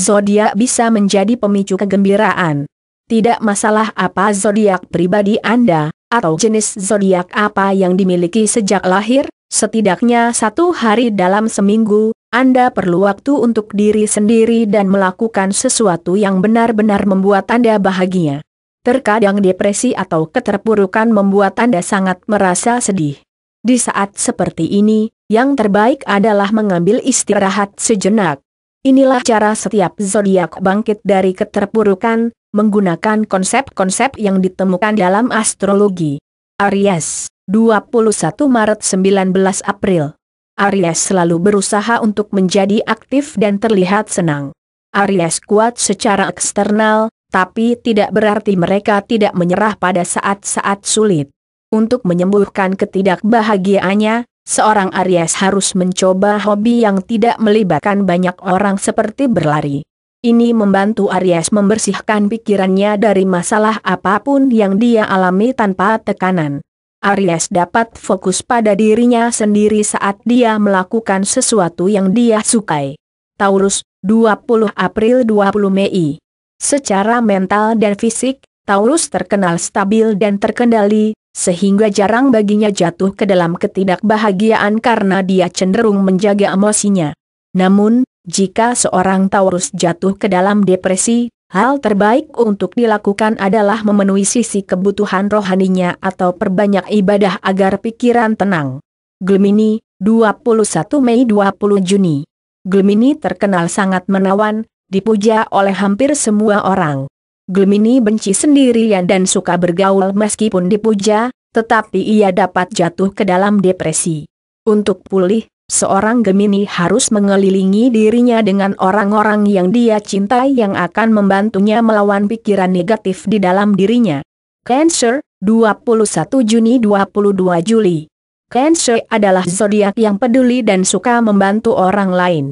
zodiak bisa menjadi pemicu kegembiraan. Tidak masalah apa zodiak pribadi Anda, atau jenis zodiak apa yang dimiliki sejak lahir, setidaknya satu hari dalam seminggu, Anda perlu waktu untuk diri sendiri dan melakukan sesuatu yang benar-benar membuat Anda bahagia. Terkadang depresi atau keterpurukan membuat Anda sangat merasa sedih. Di saat seperti ini, yang terbaik adalah mengambil istirahat sejenak. Inilah cara setiap zodiak bangkit dari keterpurukan, menggunakan konsep-konsep yang ditemukan dalam astrologi. Aries, 21 Maret 19 April. Aries selalu berusaha untuk menjadi aktif dan terlihat senang. Aries kuat secara eksternal, tapi tidak berarti mereka tidak menyerah pada saat-saat sulit. Untuk menyembuhkan ketidakbahagiaannya, Seorang Aries harus mencoba hobi yang tidak melibatkan banyak orang seperti berlari. Ini membantu Aries membersihkan pikirannya dari masalah apapun yang dia alami tanpa tekanan. Aries dapat fokus pada dirinya sendiri saat dia melakukan sesuatu yang dia sukai. Taurus, 20 April 20 Mei. Secara mental dan fisik, Taurus terkenal stabil dan terkendali, sehingga jarang baginya jatuh ke dalam ketidakbahagiaan karena dia cenderung menjaga emosinya. Namun, jika seorang Taurus jatuh ke dalam depresi, hal terbaik untuk dilakukan adalah memenuhi sisi kebutuhan rohaninya atau perbanyak ibadah agar pikiran tenang. Gemini, 21 Mei 20 Juni Gemini terkenal sangat menawan, dipuja oleh hampir semua orang. Gemini benci sendirian dan suka bergaul meskipun dipuja, tetapi ia dapat jatuh ke dalam depresi. Untuk pulih, seorang Gemini harus mengelilingi dirinya dengan orang-orang yang dia cintai yang akan membantunya melawan pikiran negatif di dalam dirinya. Cancer, 21 Juni 22 Juli Cancer adalah zodiak yang peduli dan suka membantu orang lain.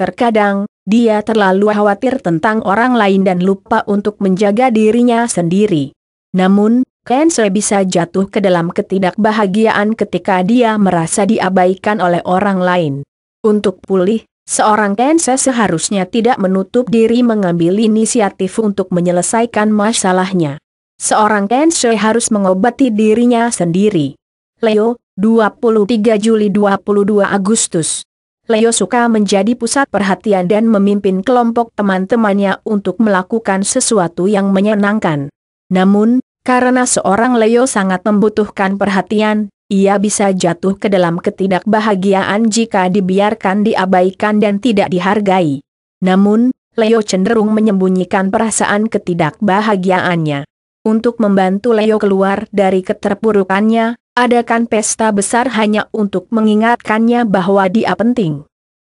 Terkadang, dia terlalu khawatir tentang orang lain dan lupa untuk menjaga dirinya sendiri. Namun, Kense bisa jatuh ke dalam ketidakbahagiaan ketika dia merasa diabaikan oleh orang lain. Untuk pulih, seorang Kense seharusnya tidak menutup diri mengambil inisiatif untuk menyelesaikan masalahnya. Seorang Kense harus mengobati dirinya sendiri. Leo, 23 Juli 22 Agustus Leo suka menjadi pusat perhatian dan memimpin kelompok teman-temannya untuk melakukan sesuatu yang menyenangkan. Namun, karena seorang Leo sangat membutuhkan perhatian, ia bisa jatuh ke dalam ketidakbahagiaan jika dibiarkan diabaikan dan tidak dihargai. Namun, Leo cenderung menyembunyikan perasaan ketidakbahagiaannya. Untuk membantu Leo keluar dari keterpurukannya, adakan pesta besar hanya untuk mengingatkannya bahwa dia penting.